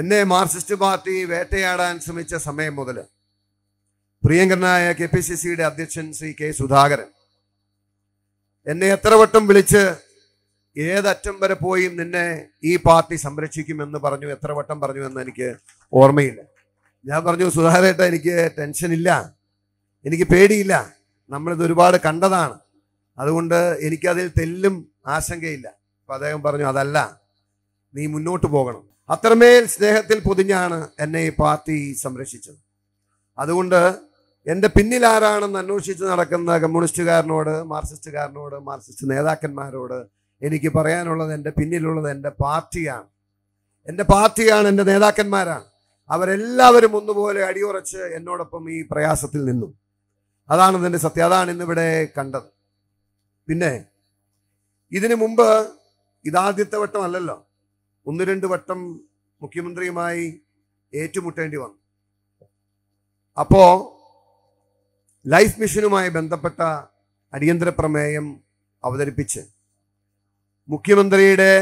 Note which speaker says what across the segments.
Speaker 1: എന്നെ Marxist party വേട്ടയാടാൻ ശ്രമിച്ച സമയം മുതൽ പ്രിയങ്കരനായ കെ പി സി സിയുടെ അധ്യക്ഷൻ ശ്രീ കെ സുധാകരൻ എന്നെ എത്ര വട്ടം വിളിച്ച് ഏതറ്റം വരെ പോയി നിന്നെ ഈ പാർട്ടി സംരക്ഷിക്കുമെന്ന് പറഞ്ഞു എത്ര വട്ടം പറഞ്ഞു എന്ന് എനിക്ക് ഓർമ്മയില്ല ഞാൻ പറഞ്ഞു സുധാകരേട്ട എനിക്ക് ടെൻഷനില്ല എനിക്ക് പേടിയില്ല നമ്മളിത് ഒരുപാട് കണ്ടതാണ് അതുകൊണ്ട് എനിക്കതിൽ തെല്ലും ആശങ്കയില്ല അപ്പം അദ്ദേഹം പറഞ്ഞു അതല്ല നീ മുന്നോട്ട് പോകണം അത്രമേൽ സ്നേഹത്തിൽ പൊതിഞ്ഞാണ് എന്നെ ഈ പാർട്ടി സംരക്ഷിച്ചത് അതുകൊണ്ട് എൻ്റെ പിന്നിൽ ആരാണെന്ന് അന്വേഷിച്ച് നടക്കുന്ന കമ്മ്യൂണിസ്റ്റുകാരനോട് മാർസിസ്റ്റുകാരനോട് മാർക്സിസ്റ്റ് നേതാക്കന്മാരോട് എനിക്ക് പറയാനുള്ളത് എൻ്റെ പിന്നിലുള്ളത് എൻ്റെ പാർട്ടിയാണ് എൻ്റെ പാർട്ടിയാണ് എൻ്റെ നേതാക്കന്മാരാണ് അവരെല്ലാവരും ഒന്നുപോലെ അടിയുറച്ച് എന്നോടൊപ്പം ഈ പ്രയാസത്തിൽ നിന്നു അതാണ് ഇതിൻ്റെ സത്യം അതാണ് ഇന്നിവിടെ കണ്ടത് പിന്നെ ഇതിനു മുമ്പ് ഇതാദ്യത്തെ വട്ടമല്ലല്ലോ ഒന്ന് രണ്ട് വട്ടം മുഖ്യമന്ത്രിയുമായി ഏറ്റുമുട്ടേണ്ടി വന്നു അപ്പോ ലൈഫ് മിഷനുമായി ബന്ധപ്പെട്ട അടിയന്തര പ്രമേയം അവതരിപ്പിച്ച് മുഖ്യമന്ത്രിയുടെ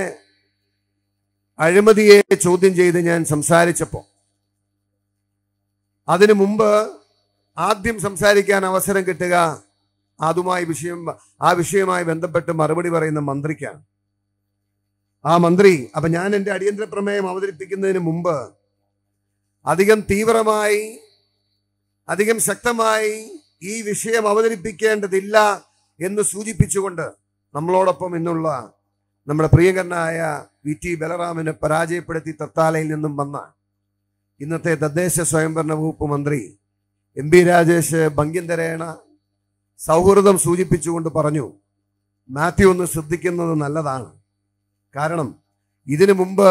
Speaker 1: അഴിമതിയെ ചോദ്യം ചെയ്ത് ഞാൻ സംസാരിച്ചപ്പോൾ അതിനു മുമ്പ് ആദ്യം സംസാരിക്കാൻ അവസരം കിട്ടുക അതുമായി വിഷയം ആ വിഷയവുമായി ബന്ധപ്പെട്ട് മറുപടി പറയുന്ന മന്ത്രിക്കാണ് ആ മന്ത്രി അപ്പൊ ഞാൻ എൻ്റെ അടിയന്തര പ്രമേയം അവതരിപ്പിക്കുന്നതിന് മുമ്പ് അധികം തീവ്രമായി അധികം ശക്തമായി ഈ വിഷയം അവതരിപ്പിക്കേണ്ടതില്ല എന്ന് സൂചിപ്പിച്ചുകൊണ്ട് നമ്മളോടൊപ്പം ഇന്നുള്ള നമ്മുടെ പ്രിയങ്കരനായ വി ടി ബലറാമിനെ പരാജയപ്പെടുത്തി തത്താലയിൽ നിന്നും വന്ന ഇന്നത്തെ തദ്ദേശ സ്വയംഭരണ വകുപ്പ് മന്ത്രി എം പി രാജേഷ് ഭംഗ്യന്തരേണ സൗഹൃദം സൂചിപ്പിച്ചുകൊണ്ട് പറഞ്ഞു മാത്യു ഒന്ന് ശ്രദ്ധിക്കുന്നത് നല്ലതാണ് കാരണം ഇതിനു മുമ്പ്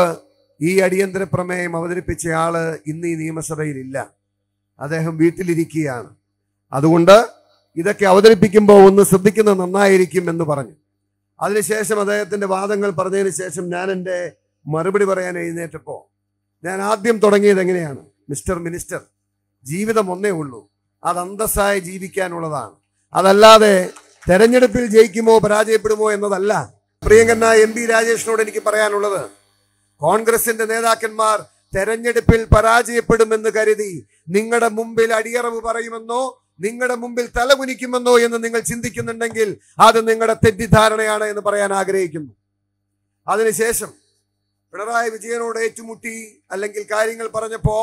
Speaker 1: ഈ അടിയന്തര പ്രമേയം അവതരിപ്പിച്ച ആള് ഇന്ന് ഈ നിയമസഭയിലില്ല അദ്ദേഹം വീട്ടിലിരിക്കുകയാണ് അതുകൊണ്ട് ഇതൊക്കെ അവതരിപ്പിക്കുമ്പോൾ ഒന്ന് ശ്രദ്ധിക്കുന്നത് നന്നായിരിക്കും എന്ന് പറഞ്ഞു അതിനുശേഷം അദ്ദേഹത്തിൻ്റെ വാദങ്ങൾ പറഞ്ഞതിന് ശേഷം ഞാൻ എൻ്റെ മറുപടി പറയാൻ എഴുന്നേറ്റപ്പോൾ ഞാൻ ആദ്യം തുടങ്ങിയത് എങ്ങനെയാണ് മിസ്റ്റർ മിനിസ്റ്റർ ജീവിതം ഒന്നേ ഉള്ളൂ അത് അന്തസ്സായി ജീവിക്കാനുള്ളതാണ് അതല്ലാതെ തെരഞ്ഞെടുപ്പിൽ ജയിക്കുമോ പരാജയപ്പെടുമോ എന്നതല്ല പ്രിയങ്കന്ന എം പി രാജേഷിനോട് എനിക്ക് പറയാനുള്ളത് കോൺഗ്രസിന്റെ നേതാക്കന്മാർ തെരഞ്ഞെടുപ്പിൽ പരാജയപ്പെടുമെന്ന് കരുതി നിങ്ങളുടെ മുമ്പിൽ അടിയറവ് പറയുമെന്നോ നിങ്ങളുടെ മുമ്പിൽ തലകുനിക്കുമെന്നോ എന്ന് നിങ്ങൾ ചിന്തിക്കുന്നുണ്ടെങ്കിൽ അത് നിങ്ങളുടെ തെറ്റിദ്ധാരണയാണ് എന്ന് പറയാൻ ആഗ്രഹിക്കുന്നു അതിനുശേഷം പിണറായി വിജയനോട് ഏറ്റുമുട്ടി അല്ലെങ്കിൽ കാര്യങ്ങൾ പറഞ്ഞപ്പോ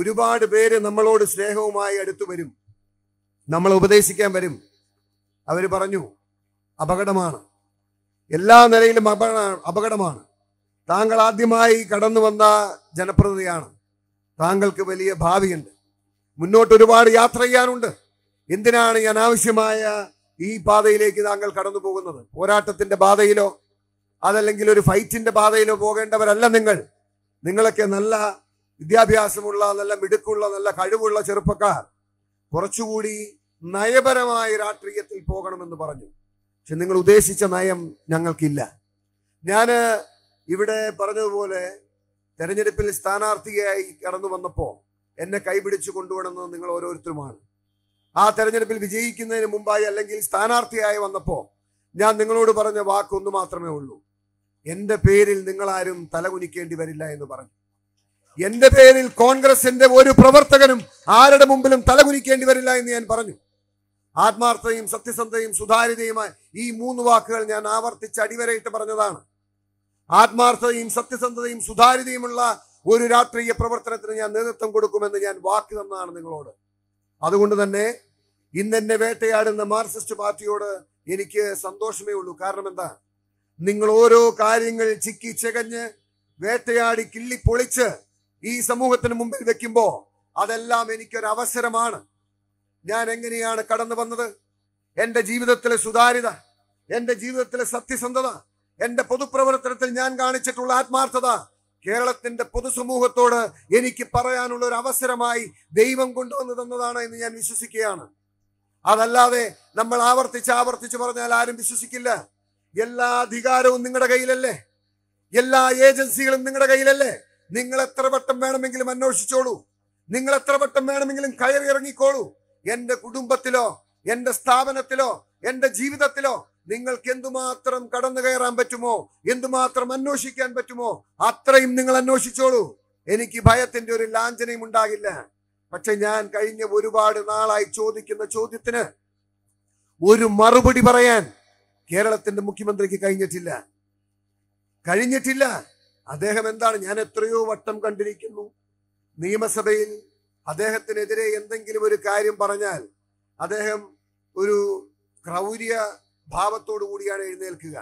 Speaker 1: ഒരുപാട് പേര് നമ്മളോട് സ്നേഹവുമായി അടുത്തു വരും നമ്മൾ ഉപദേശിക്കാൻ വരും അവർ പറഞ്ഞു അപകടമാണ് എല്ലാ നിലയിലും അപകടമാണ് താങ്കൾ ആദ്യമായി കടന്നു വന്ന ജനപ്രതിനിധിയാണ് താങ്കൾക്ക് വലിയ ഭാവിയുണ്ട് മുന്നോട്ട് ഒരുപാട് യാത്ര ചെയ്യാനുണ്ട് എന്തിനാണ് ഈ അനാവശ്യമായ ഈ പാതയിലേക്ക് താങ്കൾ കടന്നു പോകുന്നത് പോരാട്ടത്തിന്റെ പാതയിലോ അതല്ലെങ്കിൽ ഒരു ഫൈറ്റിന്റെ പാതയിലോ പോകേണ്ടവരല്ല നിങ്ങൾ നിങ്ങളൊക്കെ നല്ല വിദ്യാഭ്യാസമുള്ള നല്ല മിടുക്കുള്ള നല്ല കഴിവുള്ള ചെറുപ്പക്കാർ കുറച്ചുകൂടി നയപരമായ രാഷ്ട്രീയത്തിൽ പോകണമെന്ന് പറഞ്ഞു പക്ഷെ നിങ്ങൾ ഉദ്ദേശിച്ച നയം ഞങ്ങൾക്കില്ല ഞാൻ ഇവിടെ പറഞ്ഞതുപോലെ തെരഞ്ഞെടുപ്പിൽ സ്ഥാനാർത്ഥിയായി കടന്നു വന്നപ്പോ എന്നെ കൈപിടിച്ചു കൊണ്ടുവന്നത് നിങ്ങൾ ഓരോരുത്തരുമാണ് ആ തെരഞ്ഞെടുപ്പിൽ വിജയിക്കുന്നതിന് മുമ്പായി അല്ലെങ്കിൽ സ്ഥാനാർത്ഥിയായി വന്നപ്പോൾ ഞാൻ നിങ്ങളോട് പറഞ്ഞ വാക്കൊന്നു മാത്രമേ ഉള്ളൂ എൻ്റെ പേരിൽ നിങ്ങളാരും തലകുനിക്കേണ്ടി വരില്ല എന്ന് പറഞ്ഞു എൻ്റെ പേരിൽ കോൺഗ്രസിന്റെ ഒരു പ്രവർത്തകനും ആരുടെ മുമ്പിലും തലകുനിക്കേണ്ടി വരില്ല എന്ന് ഞാൻ പറഞ്ഞു ആത്മാർത്ഥതയും സത്യസന്ധതയും സുതാര്യതയുമായി ഈ മൂന്ന് വാക്കുകൾ ഞാൻ ആവർത്തിച്ച് അടിവരയിട്ട് പറഞ്ഞതാണ് ആത്മാർത്ഥതയും സത്യസന്ധതയും സുതാര്യതയുമുള്ള ഒരു രാഷ്ട്രീയ പ്രവർത്തനത്തിന് ഞാൻ നേതൃത്വം കൊടുക്കുമെന്ന് ഞാൻ വാക്ക് തന്നതാണ് നിങ്ങളോട് അതുകൊണ്ട് തന്നെ ഇന്നെന്നെ വേട്ടയാടുന്ന മാർക്സിസ്റ്റ് പാർട്ടിയോട് എനിക്ക് സന്തോഷമേ ഉള്ളൂ കാരണം എന്താ നിങ്ങൾ ഓരോ കാര്യങ്ങൾ ചിക്കി ചകഞ്ഞ് വേട്ടയാടി കിള്ളി പൊളിച്ച് ഈ സമൂഹത്തിന് മുമ്പിൽ വെക്കുമ്പോൾ അതെല്ലാം എനിക്കൊരവസരമാണ് അവസരമാണ് ഞാൻ എങ്ങനെയാണ് കടന്നു വന്നത് എന്റെ ജീവിതത്തിലെ സുതാര്യത എന്റെ ജീവിതത്തിലെ സത്യസന്ധത എന്റെ പൊതുപ്രവർത്തനത്തിൽ ഞാൻ കാണിച്ചിട്ടുള്ള ആത്മാർത്ഥത കേരളത്തിന്റെ പൊതുസമൂഹത്തോട് എനിക്ക് പറയാനുള്ള ഒരു അവസരമായി ദൈവം കൊണ്ടുവന്നു തന്നതാണ് എന്ന് ഞാൻ വിശ്വസിക്കുകയാണ് അതല്ലാതെ നമ്മൾ ആവർത്തിച്ച് ആവർത്തിച്ച് പറഞ്ഞാൽ ആരും വിശ്വസിക്കില്ല എല്ലാ അധികാരവും നിങ്ങളുടെ കയ്യിലല്ലേ എല്ലാ ഏജൻസികളും നിങ്ങളുടെ കയ്യിലല്ലേ നിങ്ങൾ എത്ര വട്ടം വേണമെങ്കിലും അന്വേഷിച്ചോളൂ നിങ്ങൾ എത്ര വട്ടം വേണമെങ്കിലും കയറി ഇറങ്ങിക്കോളൂ എന്റെ കുടുംബത്തിലോ എന്റെ സ്ഥാപനത്തിലോ എന്റെ ജീവിതത്തിലോ നിങ്ങൾക്ക് എന്തുമാത്രം കടന്നു കയറാൻ പറ്റുമോ എന്തുമാത്രം അന്വേഷിക്കാൻ പറ്റുമോ അത്രയും നിങ്ങൾ അന്വേഷിച്ചോളൂ എനിക്ക് ഭയത്തിന്റെ ഒരു ലാഞ്ചനയും ഉണ്ടാകില്ല പക്ഷെ ഞാൻ കഴിഞ്ഞ ഒരുപാട് നാളായി ചോദിക്കുന്ന ചോദ്യത്തിന് ഒരു മറുപടി പറയാൻ കേരളത്തിന്റെ മുഖ്യമന്ത്രിക്ക് കഴിഞ്ഞിട്ടില്ല കഴിഞ്ഞിട്ടില്ല അദ്ദേഹം എന്താണ് ഞാൻ എത്രയോ വട്ടം കണ്ടിരിക്കുന്നു നിയമസഭയിൽ അദ്ദേഹത്തിനെതിരെ എന്തെങ്കിലും ഒരു കാര്യം പറഞ്ഞാൽ അദ്ദേഹം ഒരു ക്രൗര്യ ഭാവത്തോടു കൂടിയാണ് എഴുന്നേൽക്കുക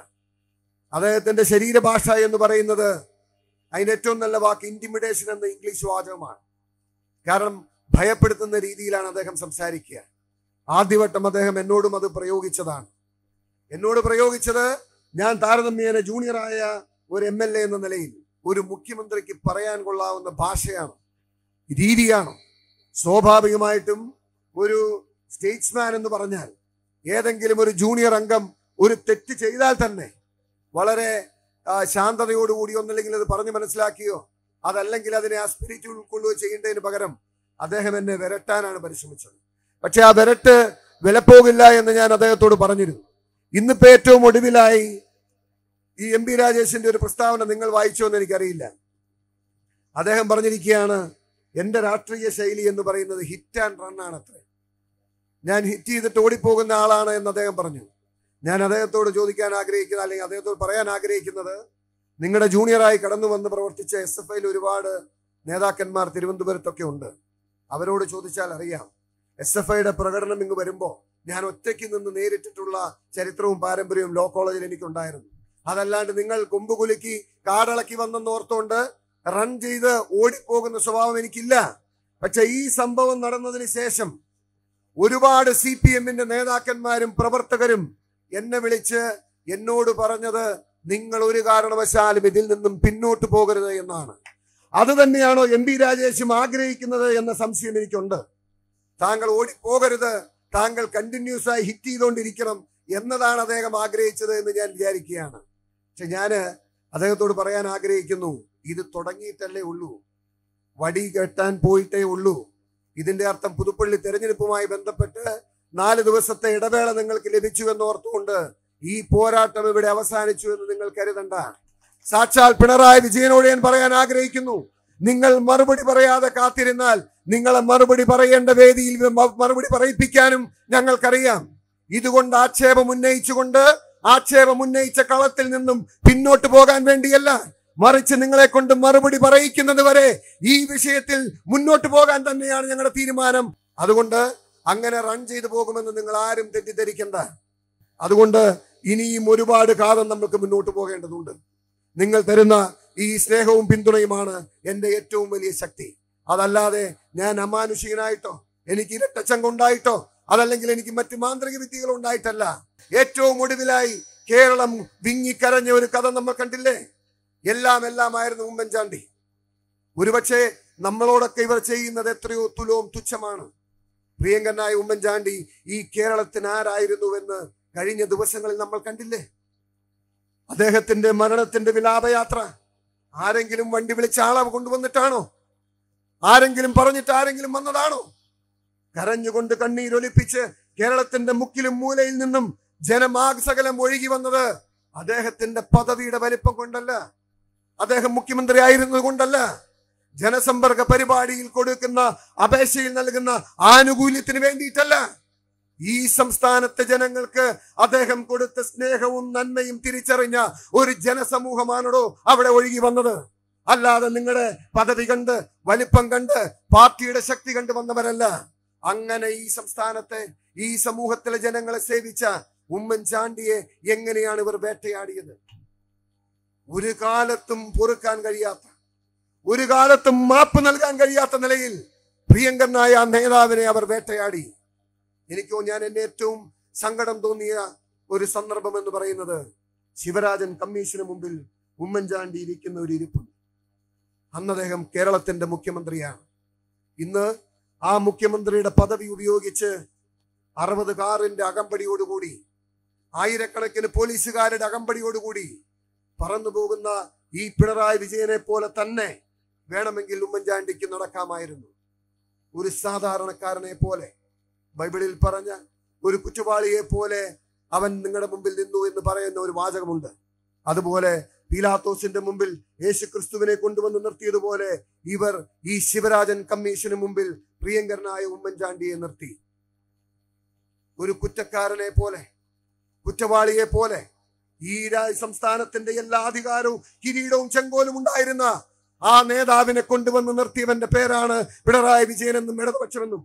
Speaker 1: അദ്ദേഹത്തിന്റെ ശരീരഭാഷ എന്ന് പറയുന്നത് അതിന് ഏറ്റവും നല്ല വാക്ക് ഇന്റിമിഡേഷൻ എന്ന ഇംഗ്ലീഷ് വാചകമാണ് കാരണം ഭയപ്പെടുത്തുന്ന രീതിയിലാണ് അദ്ദേഹം സംസാരിക്കുക ആദ്യവട്ടം അദ്ദേഹം എന്നോടും അത് പ്രയോഗിച്ചതാണ് എന്നോട് പ്രയോഗിച്ചത് ഞാൻ താരതമ്യേന ജൂനിയറായ ഒരു എം എൽ എ എന്ന നിലയിൽ ഒരു മുഖ്യമന്ത്രിക്ക് പറയാൻ കൊള്ളാവുന്ന ഭാഷയാണ് രീതിയാണ് സ്വാഭാവികമായിട്ടും ഒരു സ്റ്റേറ്റ്സ്മാൻ എന്ന് പറഞ്ഞാൽ ഏതെങ്കിലും ഒരു ജൂനിയർ അംഗം ഒരു തെറ്റ് ചെയ്താൽ തന്നെ വളരെ ശാന്തതയോടുകൂടി ഒന്നില്ലെങ്കിൽ അത് പറഞ്ഞു മനസ്സിലാക്കിയോ അതല്ലെങ്കിൽ അതിനെ ആ സ്പിരിറ്റ് ഉൾക്കൊള്ളുകയോ ചെയ്യേണ്ടതിന് പകരം അദ്ദേഹം എന്നെ വരട്ടാനാണ് പരിശ്രമിച്ചത് പക്ഷെ ആ വരട്ട് വിലപ്പോകില്ല എന്ന് ഞാൻ അദ്ദേഹത്തോട് പറഞ്ഞിരുന്നു ഇന്നിപ്പോ ഏറ്റവും ഒടുവിലായി ഈ എം പി രാജേഷിന്റെ ഒരു പ്രസ്താവന നിങ്ങൾ വായിച്ചോ എന്ന് എനിക്കറിയില്ല അദ്ദേഹം പറഞ്ഞിരിക്കുകയാണ് എന്റെ രാഷ്ട്രീയ ശൈലി എന്ന് പറയുന്നത് ഹിറ്റ് ആൻഡ് റൺ ആണ് അത്രേ ഞാൻ ഹിറ്റ് ചെയ്തിട്ട് ഓടിപ്പോകുന്ന ആളാണ് എന്ന് അദ്ദേഹം പറഞ്ഞു ഞാൻ അദ്ദേഹത്തോട് ചോദിക്കാൻ ആഗ്രഹിക്കുന്ന അല്ലെങ്കിൽ അദ്ദേഹത്തോട് പറയാൻ ആഗ്രഹിക്കുന്നത് നിങ്ങളുടെ ജൂനിയറായി കടന്നു വന്ന് പ്രവർത്തിച്ച എസ് എഫ് ഐയിൽ ഒരുപാട് നേതാക്കന്മാർ തിരുവനന്തപുരത്തൊക്കെ ഉണ്ട് അവരോട് ചോദിച്ചാൽ അറിയാം എസ് എഫ് ഐയുടെ പ്രകടനം ഇങ്ങ് വരുമ്പോൾ ഞാൻ ഒറ്റയ്ക്ക് നിന്ന് നേരിട്ടിട്ടുള്ള ചരിത്രവും പാരമ്പര്യവും ലോ കോളേജിൽ എനിക്കുണ്ടായിരുന്നു അതല്ലാണ്ട് നിങ്ങൾ കൊമ്പ് കുലുക്കി കാടിളക്കി വന്നെന്ന് ഓർത്തുകൊണ്ട് റൺ ചെയ്ത് ഓടിപ്പോകുന്ന സ്വഭാവം എനിക്കില്ല പക്ഷെ ഈ സംഭവം നടന്നതിന് ശേഷം ഒരുപാട് സി പി എമ്മിന്റെ നേതാക്കന്മാരും പ്രവർത്തകരും എന്നെ വിളിച്ച് എന്നോട് പറഞ്ഞത് നിങ്ങൾ ഒരു കാരണവശാലും ഇതിൽ നിന്നും പിന്നോട്ട് പോകരുത് എന്നാണ് അത് തന്നെയാണോ എം പി രാജേഷും ആഗ്രഹിക്കുന്നത് എന്ന സംശയം എനിക്കുണ്ട് താങ്കൾ ഓടിപ്പോകരുത് താങ്കൾ കണ്ടിന്യൂസ് ആയി ഹിറ്റ് ചെയ്തുകൊണ്ടിരിക്കണം എന്നതാണ് അദ്ദേഹം ആഗ്രഹിച്ചത് എന്ന് ഞാൻ വിചാരിക്കുകയാണ് പക്ഷെ ഞാൻ അദ്ദേഹത്തോട് പറയാൻ ആഗ്രഹിക്കുന്നു ഇത് തുടങ്ങിയിട്ടല്ലേ ഉള്ളൂ വടി കെട്ടാൻ പോയിട്ടേ ഉള്ളൂ ഇതിന്റെ അർത്ഥം പുതുപ്പള്ളി തെരഞ്ഞെടുപ്പുമായി ബന്ധപ്പെട്ട് നാല് ദിവസത്തെ ഇടവേള നിങ്ങൾക്ക് ലഭിച്ചു എന്ന് ഓർത്തുകൊണ്ട് ഈ പോരാട്ടം ഇവിടെ അവസാനിച്ചു എന്ന് നിങ്ങൾ കരുതണ്ട സാക്ഷാൽ പിണറായി വിജയനോട് ഞാൻ പറയാൻ ആഗ്രഹിക്കുന്നു നിങ്ങൾ മറുപടി പറയാതെ കാത്തിരുന്നാൽ നിങ്ങളെ മറുപടി പറയേണ്ട വേദിയിൽ മറുപടി പറയിപ്പിക്കാനും ഞങ്ങൾക്കറിയാം ഇതുകൊണ്ട് ആക്ഷേപം ഉന്നയിച്ചുകൊണ്ട് ആക്ഷേപം ഉന്നയിച്ച കളത്തിൽ നിന്നും പിന്നോട്ട് പോകാൻ വേണ്ടിയല്ല മറിച്ച് നിങ്ങളെ കൊണ്ട് മറുപടി പറയിക്കുന്നത് വരെ ഈ വിഷയത്തിൽ മുന്നോട്ട് പോകാൻ തന്നെയാണ് ഞങ്ങളുടെ തീരുമാനം അതുകൊണ്ട് അങ്ങനെ റൺ ചെയ്തു പോകുമെന്ന് നിങ്ങൾ ആരും തെറ്റിദ്ധരിക്കണ്ട അതുകൊണ്ട് ഇനിയും ഒരുപാട് കാലം നമ്മൾക്ക് മുന്നോട്ട് പോകേണ്ടതുണ്ട് നിങ്ങൾ തരുന്ന ഈ സ്നേഹവും പിന്തുണയുമാണ് എൻ്റെ ഏറ്റവും വലിയ ശക്തി അതല്ലാതെ ഞാൻ അമാനുഷികനായിട്ടോ എനിക്ക് ഉണ്ടായിട്ടോ അതല്ലെങ്കിൽ എനിക്ക് മറ്റു മാന്ത്രിക വിദ്യകൾ ഉണ്ടായിട്ടല്ല ഏറ്റവും ഒടുവിലായി കേരളം വിങ്ങിക്കരഞ്ഞ ഒരു കഥ നമ്മൾ കണ്ടില്ലേ എല്ലാം എല്ലാമായിരുന്നു ഉമ്മൻചാണ്ടി ഒരുപക്ഷെ നമ്മളോടൊക്കെ ഇവർ ചെയ്യുന്നത് എത്രയോ തുലവും തുച്ഛമാണ് പ്രിയങ്കനായ ഉമ്മൻചാണ്ടി ഈ കേരളത്തിന് ആരായിരുന്നുവെന്ന് കഴിഞ്ഞ ദിവസങ്ങളിൽ നമ്മൾ കണ്ടില്ലേ അദ്ദേഹത്തിന്റെ മരണത്തിന്റെ വിലാപയാത്ര ആരെങ്കിലും വണ്ടി വിളിച്ച ആളവ് കൊണ്ടുവന്നിട്ടാണോ ആരെങ്കിലും പറഞ്ഞിട്ട് ആരെങ്കിലും വന്നതാണോ കരഞ്ഞുകൊണ്ട് കണ്ണീരൊലിപ്പിച്ച് കേരളത്തിന്റെ മുക്കിലും മൂലയിൽ നിന്നും ജനമാകസകലം ഒഴുകി വന്നത് അദ്ദേഹത്തിന്റെ പദവിയുടെ വലിപ്പം കൊണ്ടല്ല അദ്ദേഹം മുഖ്യമന്ത്രി ആയിരുന്നു കൊണ്ടല്ല ജനസമ്പർക്ക പരിപാടിയിൽ കൊടുക്കുന്ന അപേക്ഷയിൽ നൽകുന്ന ആനുകൂല്യത്തിന് വേണ്ടിയിട്ടല്ല ഈ സംസ്ഥാനത്തെ ജനങ്ങൾക്ക് അദ്ദേഹം കൊടുത്ത സ്നേഹവും നന്മയും തിരിച്ചറിഞ്ഞ ഒരു ജനസമൂഹമാണോ അവിടെ ഒഴുകി വന്നത് അല്ലാതെ നിങ്ങളുടെ പദവി കണ്ട് വലിപ്പം കണ്ട് പാർട്ടിയുടെ ശക്തി കണ്ട് വന്നവരല്ല അങ്ങനെ ഈ സംസ്ഥാനത്തെ ഈ സമൂഹത്തിലെ ജനങ്ങളെ സേവിച്ച ഉമ്മൻചാണ്ടിയെ എങ്ങനെയാണ് ഇവർ വേട്ടയാടിയത് ഒരു കാലത്തും പൊറുക്കാൻ കഴിയാത്ത ഒരു കാലത്തും മാപ്പ് നൽകാൻ കഴിയാത്ത നിലയിൽ പ്രിയങ്കരനായ ആ നേതാവിനെ അവർ വേട്ടയാടി എനിക്കോ ഞാൻ എന്നെ ഏറ്റവും സങ്കടം തോന്നിയ ഒരു സന്ദർഭം എന്ന് പറയുന്നത് ശിവരാജൻ കമ്മീഷന് മുമ്പിൽ ഉമ്മൻചാണ്ടി ഇരിക്കുന്ന ഒരു ഇരിപ്പുണ്ട് അന്ന് അദ്ദേഹം കേരളത്തിന്റെ മുഖ്യമന്ത്രിയാണ് ഇന്ന് ആ മുഖ്യമന്ത്രിയുടെ പദവി ഉപയോഗിച്ച് അറുപത് കാറിന്റെ അകമ്പടിയോടുകൂടി ആയിരക്കണക്കിന് പോലീസുകാരുടെ അകമ്പടിയോടുകൂടി പറന്നു പോകുന്ന ഈ പിണറായി വിജയനെ പോലെ തന്നെ വേണമെങ്കിൽ ഉമ്മൻചാണ്ടിക്ക് നടക്കാമായിരുന്നു ഒരു സാധാരണക്കാരനെ പോലെ ബൈബിളിൽ പറഞ്ഞ ഒരു കുറ്റവാളിയെ പോലെ അവൻ നിങ്ങളുടെ മുമ്പിൽ നിന്നു എന്ന് പറയുന്ന ഒരു വാചകമുണ്ട് അതുപോലെ പീലാത്തോസിന്റെ മുമ്പിൽ യേശു ക്രിസ്തുവിനെ കൊണ്ടുവന്ന് നിർത്തിയതുപോലെ ഇവർ ഈ ശിവരാജൻ കമ്മീഷന് മുമ്പിൽ പ്രിയങ്കരനായ ഉമ്മൻചാണ്ടിയെ നിർത്തി ഒരു കുറ്റക്കാരനെ പോലെ കുറ്റവാളിയെ പോലെ ഈ സംസ്ഥാനത്തിന്റെ എല്ലാ അധികാരവും കിരീടവും ചെങ്കോലും ഉണ്ടായിരുന്ന ആ നേതാവിനെ കൊണ്ടുവന്ന് നിർത്തിയവന്റെ പേരാണ് പിണറായി വിജയനെന്നും ഇടതുപക്ഷമെന്നും